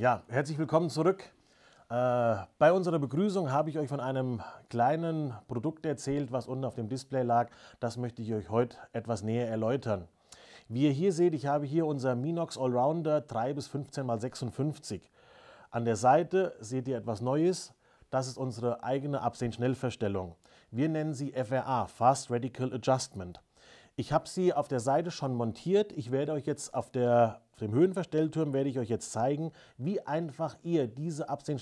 Ja, herzlich willkommen zurück. Äh, bei unserer Begrüßung habe ich euch von einem kleinen Produkt erzählt, was unten auf dem Display lag. Das möchte ich euch heute etwas näher erläutern. Wie ihr hier seht, ich habe hier unser Minox Allrounder 3 bis 15 x 56. An der Seite seht ihr etwas Neues. Das ist unsere eigene absehen Wir nennen sie FRA, Fast Radical Adjustment. Ich habe sie auf der Seite schon montiert. Ich werde euch jetzt auf, der, auf dem Höhenverstellturm werde ich euch jetzt zeigen, wie einfach ihr diese absehen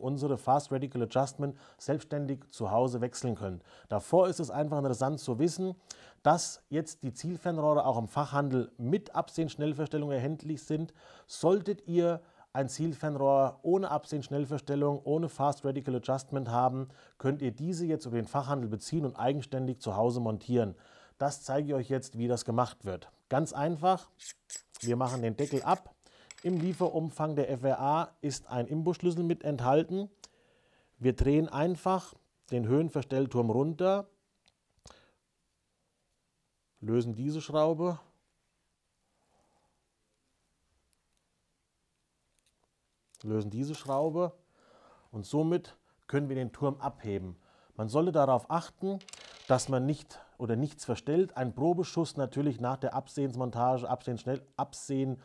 unsere Fast Radical Adjustment, selbstständig zu Hause wechseln könnt. Davor ist es einfach interessant zu wissen, dass jetzt die Zielfernrohre auch im Fachhandel mit absehen erhältlich sind. Solltet ihr ein Zielfernrohr ohne absehen ohne Fast Radical Adjustment haben, könnt ihr diese jetzt über den Fachhandel beziehen und eigenständig zu Hause montieren. Das zeige ich euch jetzt, wie das gemacht wird. Ganz einfach, wir machen den Deckel ab. Im Lieferumfang der FRA ist ein Imbusschlüssel mit enthalten. Wir drehen einfach den Höhenverstellturm runter, lösen diese Schraube lösen diese Schraube und somit können wir den Turm abheben. Man sollte darauf achten, dass man nicht oder nichts verstellt. Ein Probeschuss natürlich nach der Absehensmontage, Absehen, schnell, Absehen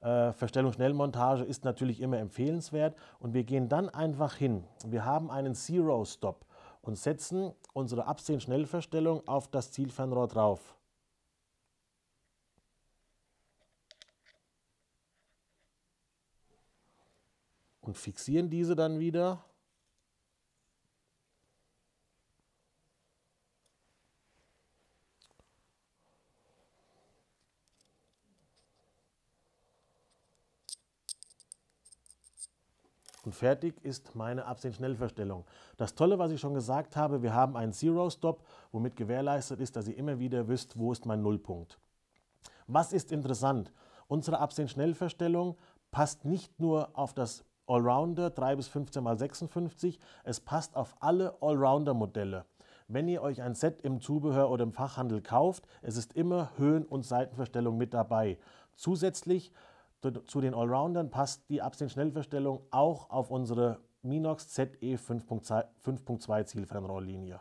äh, Verstellung Schnellmontage ist natürlich immer empfehlenswert. Und wir gehen dann einfach hin. Wir haben einen Zero Stop und setzen unsere Absehen Schnellverstellung auf das Zielfernrohr drauf. Und fixieren diese dann wieder Und fertig ist meine Absehenschnellverstellung. Das Tolle, was ich schon gesagt habe, wir haben einen Zero-Stop, womit gewährleistet ist, dass ihr immer wieder wisst, wo ist mein Nullpunkt. Was ist interessant? Unsere Absehenschnellverstellung passt nicht nur auf das Allrounder 3 bis 15 mal 56, es passt auf alle Allrounder-Modelle. Wenn ihr euch ein Set im Zubehör oder im Fachhandel kauft, es ist immer Höhen- und Seitenverstellung mit dabei. Zusätzlich zu den Allroundern passt die Absehen-Schnellverstellung auch auf unsere Minox ZE 5.2 Zielfernrohrlinie.